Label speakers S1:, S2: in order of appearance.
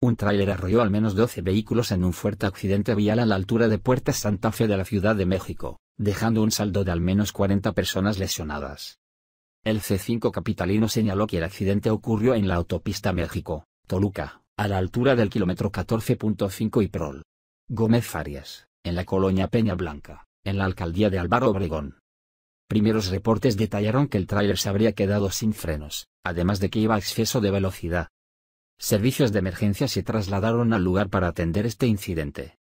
S1: Un tráiler arrolló al menos 12 vehículos en un fuerte accidente vial a la altura de Puerta Santa Fe de la Ciudad de México, dejando un saldo de al menos 40 personas lesionadas. El C5 capitalino señaló que el accidente ocurrió en la autopista México, Toluca, a la altura del kilómetro 14.5 y Prol. Gómez Farias, en la colonia Peña Blanca, en la alcaldía de Álvaro Obregón. Primeros reportes detallaron que el tráiler se habría quedado sin frenos, además de que iba a exceso de velocidad, Servicios de emergencia se trasladaron al lugar para atender este incidente.